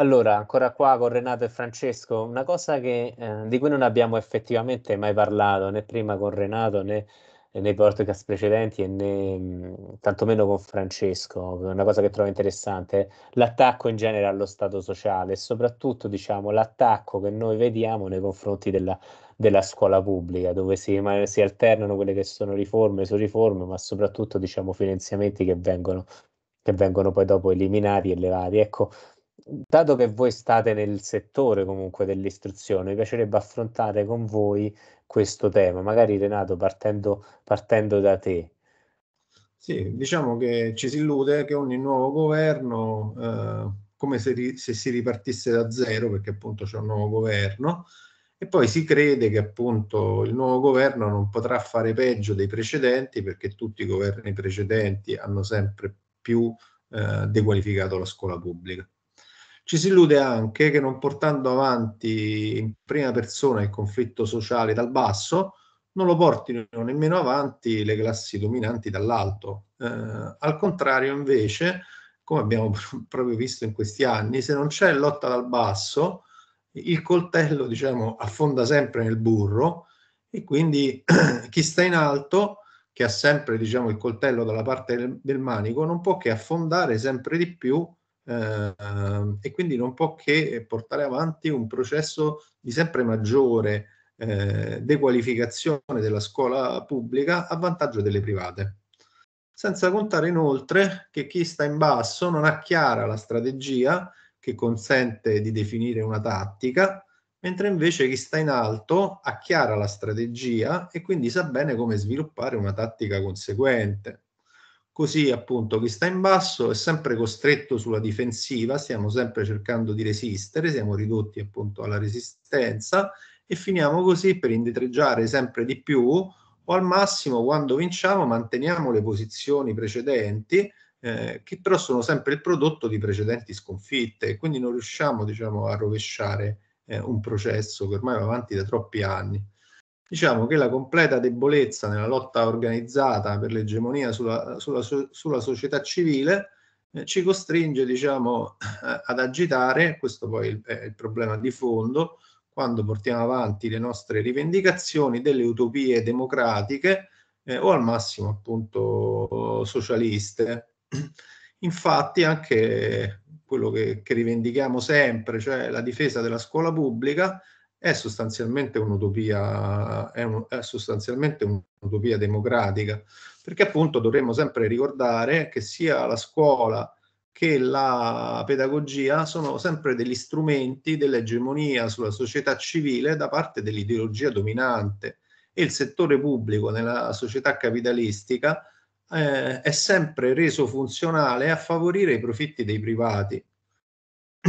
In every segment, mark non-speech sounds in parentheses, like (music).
Allora, ancora qua con Renato e Francesco, una cosa che, eh, di cui non abbiamo effettivamente mai parlato né prima con Renato né nei podcast precedenti e né, mm, tantomeno con Francesco, una cosa che trovo interessante, l'attacco in genere allo Stato sociale e soprattutto diciamo, l'attacco che noi vediamo nei confronti della, della scuola pubblica, dove si, ma, si, alternano quelle che sono riforme su riforme, ma soprattutto diciamo, finanziamenti che vengono, che vengono poi dopo eliminati e levati. Ecco, dato che voi state nel settore comunque dell'istruzione, mi piacerebbe affrontare con voi questo tema, magari Renato partendo, partendo da te. Sì, diciamo che ci si illude che ogni nuovo governo, eh, come se, ri- se, si ripartisse da zero, perché appunto c'è un nuovo governo, e poi si crede che appunto il nuovo governo non potrà fare peggio dei precedenti, perché tutti i governi precedenti hanno sempre più eh, dequalificato la scuola pubblica. Ci si illude anche che non portando avanti in prima persona il conflitto sociale dal basso, non lo portino nemmeno avanti le classi dominanti dall'alto. Eh, al contrario, invece, come abbiamo (laughs) proprio visto in questi anni, se non c'è lotta dal basso, il coltello diciamo, affonda sempre nel burro e quindi (clears throat) chi sta in alto, che ha sempre diciamo, il coltello dalla parte del, del manico, non può che affondare sempre di più eh, e quindi non può che portare avanti un processo di sempre maggiore eh, dequalificazione della scuola pubblica a vantaggio delle private. Senza contare inoltre che chi sta in basso non ha chiara la strategia che consente di definire una tattica, mentre invece chi sta in alto ha chiara la strategia e quindi sa bene come sviluppare una tattica conseguente. Così appunto chi sta in basso è sempre costretto sulla difensiva, stiamo sempre cercando di resistere, siamo ridotti appunto alla resistenza e finiamo così per indietreggiare sempre di più o al massimo quando vinciamo manteniamo le posizioni precedenti eh, che però sono sempre il prodotto di precedenti sconfitte e quindi non riusciamo diciamo, a rovesciare eh, un processo che ormai va avanti da troppi anni diciamo che la completa debolezza nella lotta organizzata per l'egemonia sulla, sulla, sulla società civile eh, ci costringe diciamo, eh, ad agitare, questo poi è il problema di fondo, quando portiamo avanti le nostre rivendicazioni delle utopie democratiche eh, o al massimo appunto socialiste. Infatti anche quello che, che rivendichiamo sempre, cioè la difesa della scuola pubblica, è sostanzialmente un'utopia, è, un, è sostanzialmente un'utopia democratica, perché appunto dovremmo sempre ricordare che sia la scuola che la pedagogia sono sempre degli strumenti dell'egemonia sulla società civile da parte dell'ideologia dominante e il settore pubblico nella società capitalistica eh, è sempre reso funzionale a favorire i profitti dei privati. (clears throat)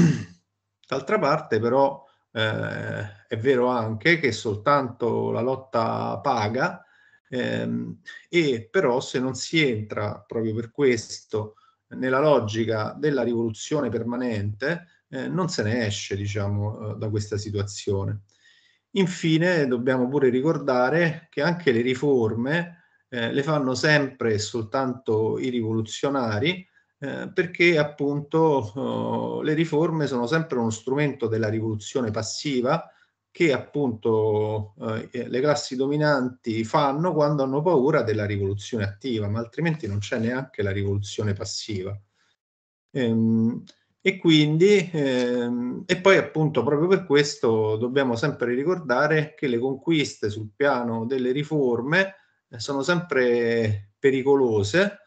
D'altra parte però eh, è vero anche che soltanto la lotta paga, ehm, e però se non si entra proprio per questo nella logica della rivoluzione permanente, eh, non se ne esce diciamo, eh, da questa situazione. Infine dobbiamo pure ricordare che anche le riforme eh, le fanno sempre e soltanto i rivoluzionari eh, perché appunto eh, le riforme sono sempre uno strumento della rivoluzione passiva che appunto eh, eh, le classi dominanti fanno quando hanno paura della rivoluzione attiva, ma altrimenti non c'è neanche la rivoluzione passiva. Ehm, e quindi, ehm, e poi appunto proprio per questo dobbiamo sempre ricordare che le conquiste sul piano delle riforme eh, sono sempre pericolose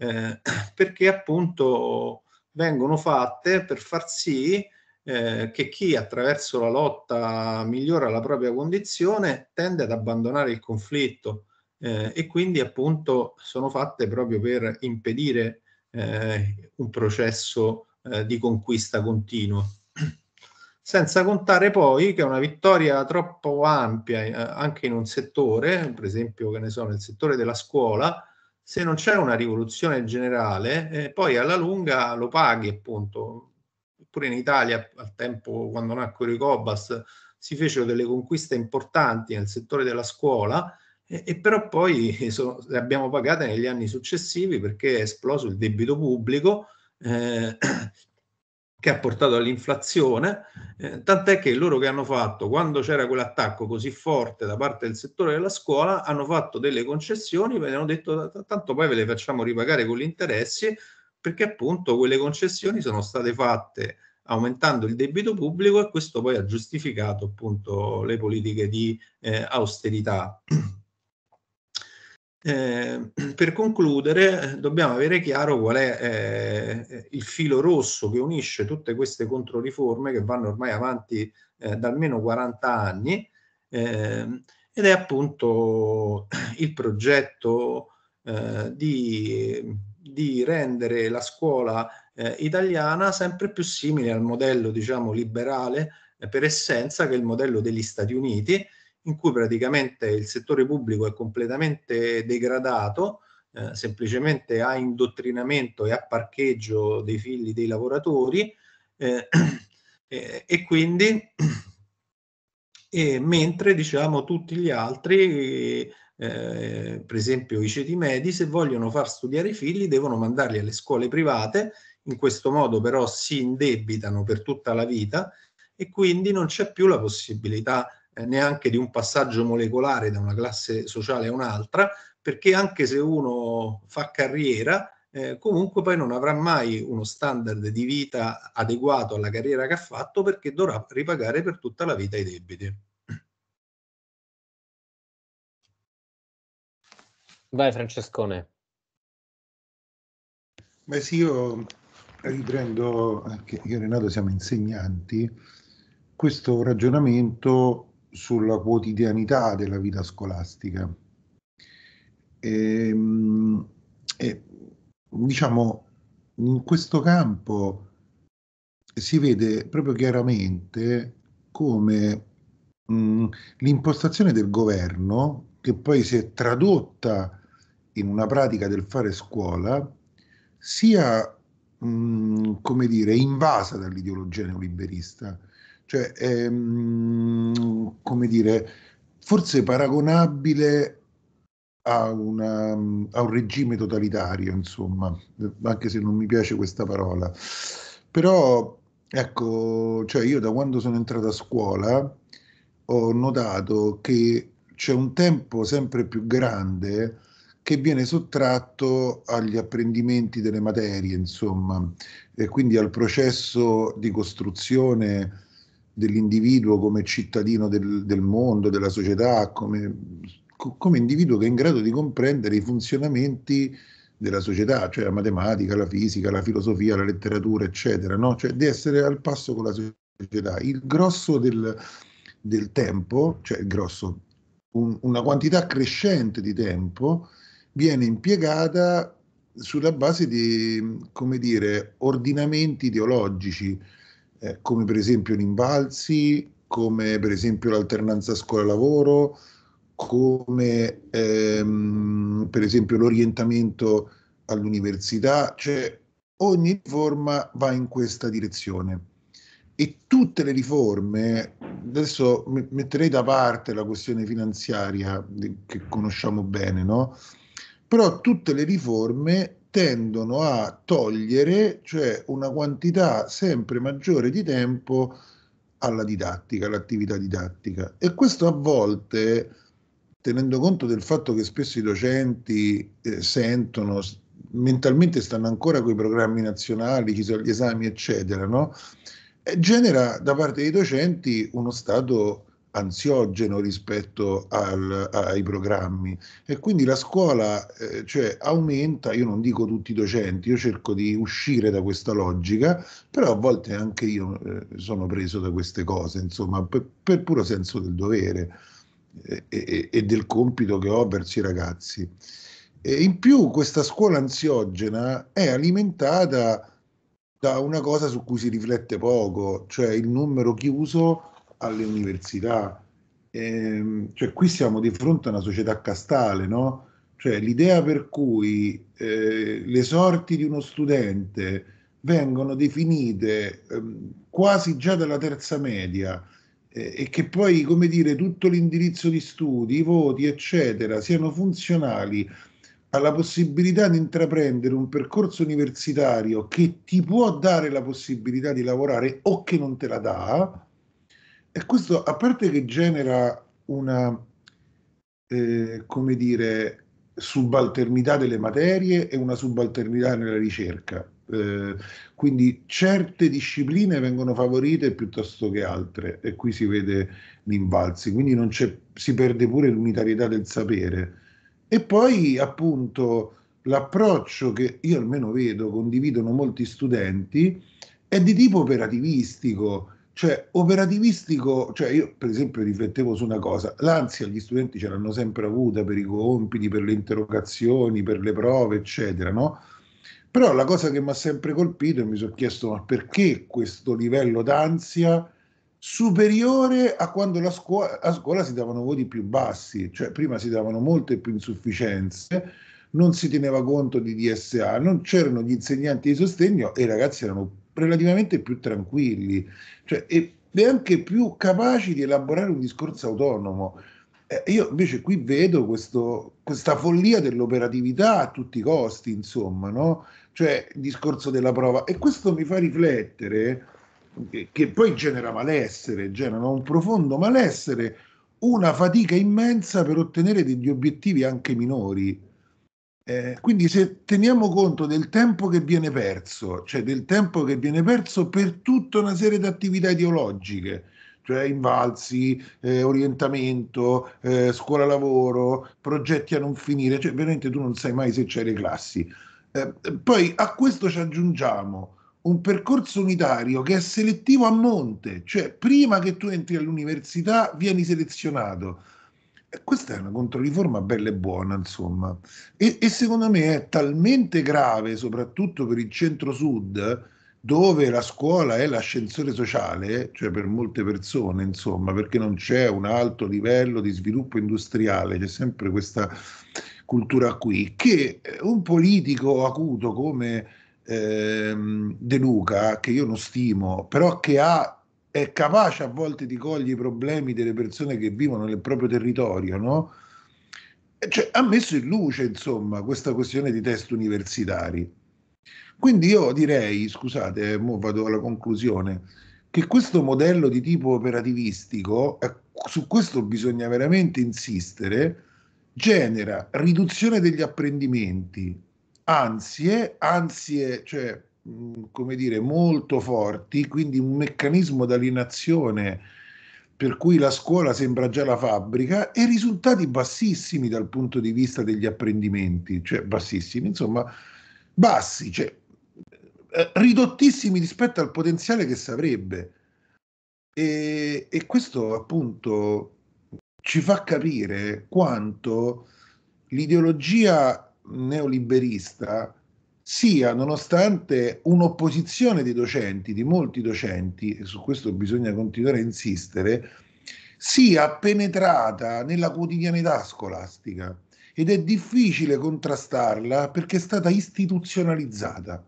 eh, (clears throat) perché appunto vengono fatte per far sì eh, che chi attraverso la lotta migliora la propria condizione tende ad abbandonare il conflitto eh, e quindi appunto sono fatte proprio per impedire eh, un processo eh, di conquista continua. (clears throat) Senza contare poi che una vittoria troppo ampia eh, anche in un settore, per esempio che ne so, nel settore della scuola, se non c'è una rivoluzione generale, eh, poi alla lunga lo paghi appunto. Pure in Italia, al tempo quando nacquero i Cobas, si fecero delle conquiste importanti nel settore della scuola, eh, e però poi (laughs) so, le abbiamo pagate negli anni successivi perché è esploso il debito pubblico, eh, (clears throat) che ha portato all'inflazione, eh, tant'è che loro che hanno fatto, quando c'era quell'attacco così forte da parte del settore della scuola, hanno fatto delle concessioni, ve ne hanno detto tanto poi ve le facciamo ripagare con gli interessi, perché appunto quelle concessioni sono state fatte aumentando il debito pubblico e questo poi ha giustificato appunto le politiche di eh, austerità. (clears throat) Eh, (clears throat) per concludere, eh, dobbiamo avere chiaro qual è eh, il filo rosso che unisce tutte queste controriforme che vanno ormai avanti eh, da almeno 40 anni ehm, ed è appunto (clears throat) il progetto eh, di, di, rendere la scuola eh, italiana sempre più simile al modello diciamo liberale per essenza che è il modello degli Stati Uniti in cui praticamente il settore pubblico è completamente degradato, eh, semplicemente a indottrinamento e a parcheggio dei figli dei lavoratori eh, (clears throat) eh, e quindi (clears throat) mentre diciamo tutti gli altri eh, per esempio i ceti medi se vogliono far studiare i figli devono mandarli alle scuole private in questo modo però si indebitano per tutta la vita e quindi non c'è più la possibilità eh, neanche di un passaggio molecolare da una classe sociale a un'altra, perché anche se uno fa carriera, eh, comunque poi non avrà mai uno standard di vita adeguato alla carriera che ha fatto perché dovrà ripagare per tutta la vita i debiti. Vai Francescone. Beh sì, io riprendo, anche eh, io e Renato siamo insegnanti, questo ragionamento sulla quotidianità della vita scolastica. E, ehm, e, diciamo, in questo campo si vede proprio chiaramente come mh, mm, l'impostazione del governo, che poi si è tradotta in una pratica del fare scuola, sia, mh, mm, come dire, invasa dall'ideologia neoliberista cioè, ehm, come dire, forse paragonabile a, una, a, un regime totalitario, insomma, anche se non mi piace questa parola. Però, ecco, cioè io da quando sono entrato a scuola ho notato che c'è un tempo sempre più grande che viene sottratto agli apprendimenti delle materie, insomma, e quindi al processo di costruzione dell'individuo come cittadino del, del mondo, della società, come, come, individuo che è in grado di comprendere i funzionamenti della società, cioè la matematica, la fisica, la filosofia, la letteratura, eccetera, no? cioè di essere al passo con la società. Il grosso del, del tempo, cioè il grosso, un, una quantità crescente di tempo viene impiegata sulla base di, come dire, ordinamenti ideologici, eh, come per esempio l'Invalsi, come per esempio l'alternanza scuola-lavoro, come ehm, per esempio l'orientamento all'università, cioè ogni riforma va in questa direzione. E tutte le riforme, adesso metterei da parte la questione finanziaria che conosciamo bene, no? però tutte le riforme tendono a togliere, cioè una quantità sempre maggiore di tempo alla didattica, all'attività didattica. E questo a volte, tenendo conto del fatto che spesso i docenti eh, sentono, mentalmente stanno ancora con i programmi nazionali, ci sono gli esami, eccetera, no? genera da parte dei docenti uno stato ansiogeno rispetto al, ai programmi e quindi la scuola eh, cioè, aumenta, io non dico tutti i docenti, io cerco di uscire da questa logica, però a volte anche io eh, sono preso da queste cose, insomma, per, per puro senso del dovere eh, e, e, del compito che ho verso i ragazzi. E in più questa scuola ansiogena è alimentata da una cosa su cui si riflette poco, cioè il numero chiuso alle università. Eh, cioè, qui siamo di fronte a una società castale, no? Cioè, l'idea per cui eh, le sorti di uno studente vengono definite eh, quasi già dalla terza media eh, e che poi, come dire, tutto l'indirizzo di studi, i voti, eccetera, siano funzionali alla possibilità di intraprendere un percorso universitario che ti può dare la possibilità di lavorare o che non te la dà, e questo, a parte che genera una, eh, come dire, subalternità delle materie e una subalternità nella ricerca. Eh, quindi certe discipline vengono favorite piuttosto che altre e qui si vede l'invalsi, quindi non c'è, si perde pure l'unitarietà del sapere. E poi appunto l'approccio che io almeno vedo, condividono molti studenti, è di tipo operativistico, cioè, operativistico, cioè io per esempio riflettevo su una cosa, l'ansia gli studenti ce l'hanno sempre avuta per i compiti, per le interrogazioni, per le prove, eccetera, no? Però la cosa che mi ha sempre colpito e mi sono chiesto ma perché questo livello d'ansia superiore a quando la scuola, a scuola si davano voti più bassi, cioè prima si davano molte più insufficienze, non si teneva conto di DSA, non c'erano gli insegnanti di sostegno e i ragazzi erano relativamente più tranquilli cioè, e, e anche più capaci di elaborare un discorso autonomo. Eh, io invece qui vedo questo, questa follia dell'operatività a tutti i costi, insomma, no? cioè il discorso della prova. E questo mi fa riflettere che, che poi genera malessere, genera un profondo malessere, una fatica immensa per ottenere degli obiettivi anche minori. Eh, quindi se teniamo conto del tempo che viene perso, cioè del tempo che viene perso per tutta una serie di attività ideologiche, cioè invalsi, eh, orientamento, eh, scuola lavoro, progetti a non finire, cioè veramente tu non sai mai se c'è le classi. Eh, poi a questo ci aggiungiamo un percorso unitario che è selettivo a monte, cioè prima che tu entri all'università vieni selezionato questa è una controriforma bella e buona, insomma, e, e, secondo me è talmente grave, soprattutto per il centro-sud, dove la scuola è l'ascensore sociale, cioè per molte persone, insomma, perché non c'è un alto livello di sviluppo industriale, c'è sempre questa cultura qui, che un politico acuto come ehm, De Luca, che io non stimo, però che ha è capace a volte di cogliere i problemi delle persone che vivono nel proprio territorio, no? Cioè, ha messo in luce, insomma, questa questione di test universitari. Quindi io direi, scusate, eh, mo vado alla conclusione, che questo modello di tipo operativistico, eh, su questo bisogna veramente insistere, genera riduzione degli apprendimenti, ansie, ansie, cioè Mm, come dire, molto forti, quindi un meccanismo d'alienazione per cui la scuola sembra già la fabbrica e risultati bassissimi dal punto di vista degli apprendimenti, cioè bassissimi, insomma, bassi, cioè eh, ridottissimi rispetto al potenziale che sarebbe. E, e questo appunto ci fa capire quanto l'ideologia neoliberista sia nonostante un'opposizione dei docenti, di molti docenti, e su questo bisogna continuare a insistere, sia penetrata nella quotidianità scolastica ed è difficile contrastarla perché è stata istituzionalizzata.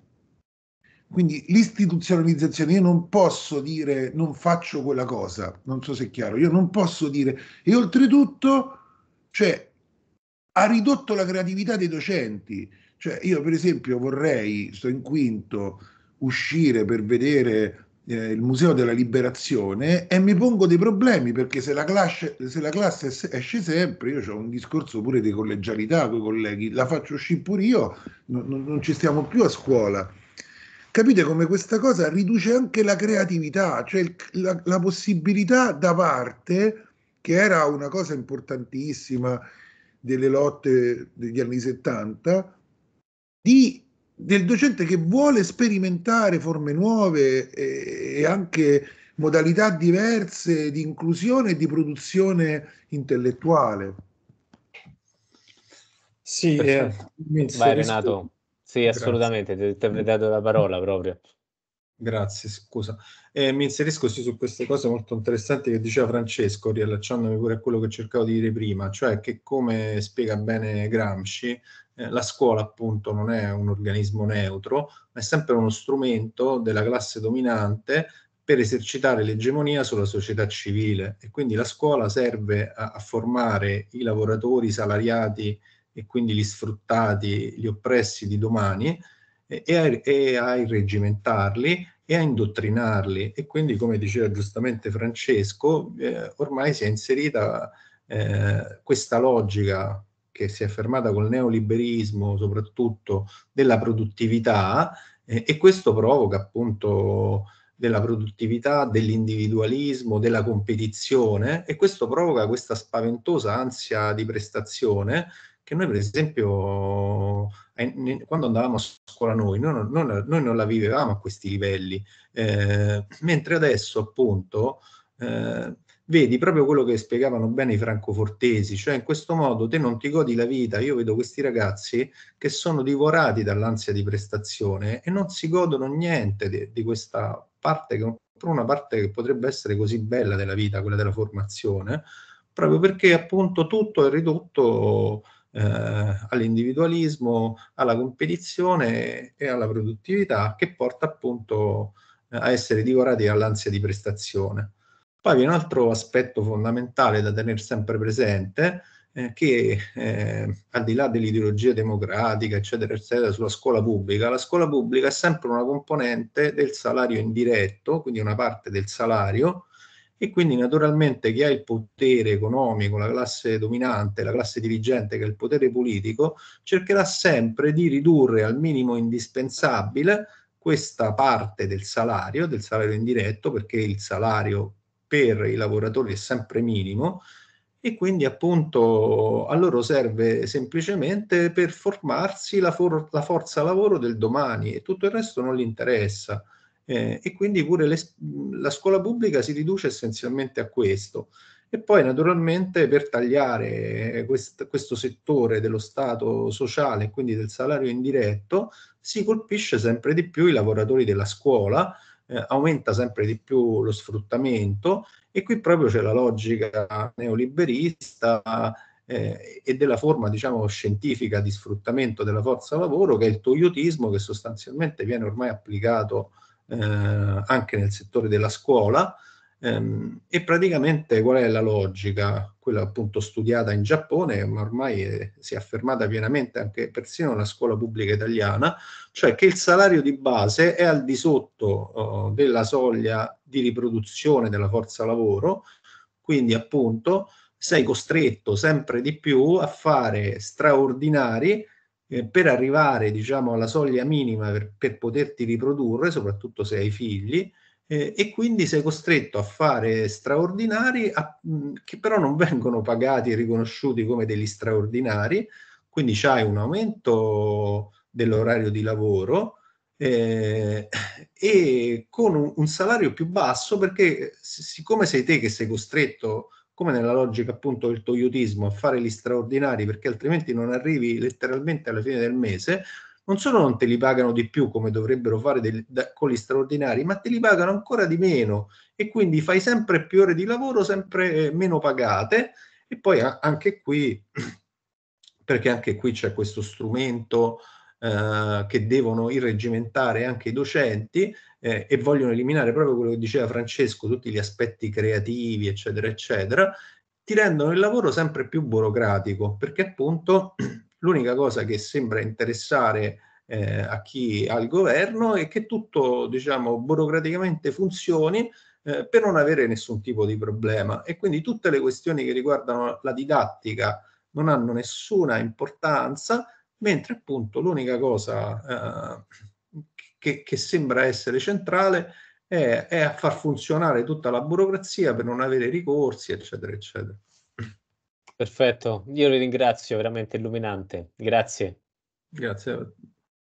Quindi l'istituzionalizzazione, io non posso dire non faccio quella cosa, non so se è chiaro, io non posso dire, e oltretutto, cioè, ha ridotto la creatività dei docenti, cioè, io per esempio vorrei, sto in quinto, uscire per vedere eh, il Museo della Liberazione e mi pongo dei problemi perché se la classe, se la classe esce sempre, io ho un discorso pure di collegialità con i colleghi, la faccio uscire pure io, non, non ci stiamo più a scuola. Capite come questa cosa riduce anche la creatività, cioè il, la, la possibilità da parte, che era una cosa importantissima delle lotte degli anni 70, di, del docente che vuole sperimentare forme nuove e, eh, e anche modalità diverse di inclusione e di produzione intellettuale. Sì, eh, vai Renato, sì assolutamente, ti ho dato la parola proprio. Grazie, scusa. Eh, mi inserisco sì, su queste cose molto interessanti che diceva Francesco, riallacciandomi pure a quello che cercavo di dire prima, cioè che come spiega bene Gramsci, eh, la scuola appunto non è un organismo neutro, ma è sempre uno strumento della classe dominante per esercitare l'egemonia sulla società civile e quindi la scuola serve a, a formare i lavoratori, salariati e quindi gli sfruttati, gli oppressi di domani e a, e a irreggimentarli e a indottrinarli e quindi come diceva giustamente Francesco eh, ormai si è inserita eh, questa logica che si è affermata col neoliberismo soprattutto della produttività eh, e questo provoca appunto della produttività, dell'individualismo, della competizione e questo provoca questa spaventosa ansia di prestazione che noi per esempio eh, quando andavamo a scuola noi, noi, non, noi non la vivevamo a questi livelli, eh, mentre adesso appunto eh, vedi proprio quello che spiegavano bene i francofortesi, cioè in questo modo te non ti godi la vita, io vedo questi ragazzi che sono divorati dall'ansia di prestazione e non si godono niente di, di questa parte, che, una parte che potrebbe essere così bella della vita, quella della formazione, proprio perché appunto tutto è ridotto eh, all'individualismo, alla competizione e alla produttività che porta appunto eh, a essere divorati dall'ansia di prestazione. Poi vi è un altro aspetto fondamentale da tenere sempre presente, eh, che eh, al di là dell'ideologia democratica, eccetera, eccetera, sulla scuola pubblica, la scuola pubblica è sempre una componente del salario indiretto, quindi una parte del salario e quindi naturalmente chi ha il potere economico, la classe dominante, la classe dirigente che è il potere politico, cercherà sempre di ridurre al minimo indispensabile questa parte del salario, del salario indiretto, perché il salario per i lavoratori è sempre minimo e quindi appunto a loro serve semplicemente per formarsi la, for la forza lavoro del domani e tutto il resto non gli interessa eh, e quindi pure le, la scuola pubblica si riduce essenzialmente a questo. E poi naturalmente per tagliare quest, questo settore dello Stato sociale, quindi del salario indiretto, si colpisce sempre di più i lavoratori della scuola, eh, aumenta sempre di più lo sfruttamento e qui proprio c'è la logica neoliberista eh, e della forma diciamo scientifica di sfruttamento della forza lavoro che è il toyotismo che sostanzialmente viene ormai applicato eh, anche nel settore della scuola ehm, e praticamente qual è la logica? Quella appunto studiata in Giappone, ma ormai è, si è affermata pienamente anche persino nella scuola pubblica italiana, cioè che il salario di base è al di sotto oh, della soglia di riproduzione della forza lavoro, quindi appunto sei costretto sempre di più a fare straordinari eh, per arrivare diciamo, alla soglia minima per, per, poterti riprodurre, soprattutto se hai figli, eh, e quindi sei costretto a fare straordinari a, mm, che però non (laughs) vengono pagati e riconosciuti come degli straordinari, quindi c'hai un aumento dell'orario di lavoro eh, e con un, un, salario più basso perché siccome sei te che sei costretto come nella logica appunto del toyotismo, a fare gli straordinari perché altrimenti non arrivi letteralmente alla fine del mese, non solo non te li pagano di più come dovrebbero fare del, da, con gli straordinari, ma te li pagano ancora di meno e quindi fai sempre più ore di lavoro, sempre eh, meno pagate e poi anche qui, (clears throat) perché anche qui c'è questo strumento eh, che devono irreggimentare anche i docenti eh, e vogliono eliminare proprio quello che diceva Francesco, tutti gli aspetti creativi, eccetera, eccetera, ti rendono il lavoro sempre più burocratico, perché appunto (clears throat) l'unica cosa che sembra interessare eh, a chi ha il governo è che tutto, diciamo, burocraticamente funzioni eh, per non avere nessun tipo di problema e quindi tutte le questioni che riguardano la didattica non hanno nessuna importanza mentre appunto l'unica cosa eh, che, che, sembra essere centrale è, è a far funzionare tutta la burocrazia per non avere ricorsi, eccetera, eccetera. Perfetto, io vi ringrazio, veramente illuminante. Grazie. Grazie a te.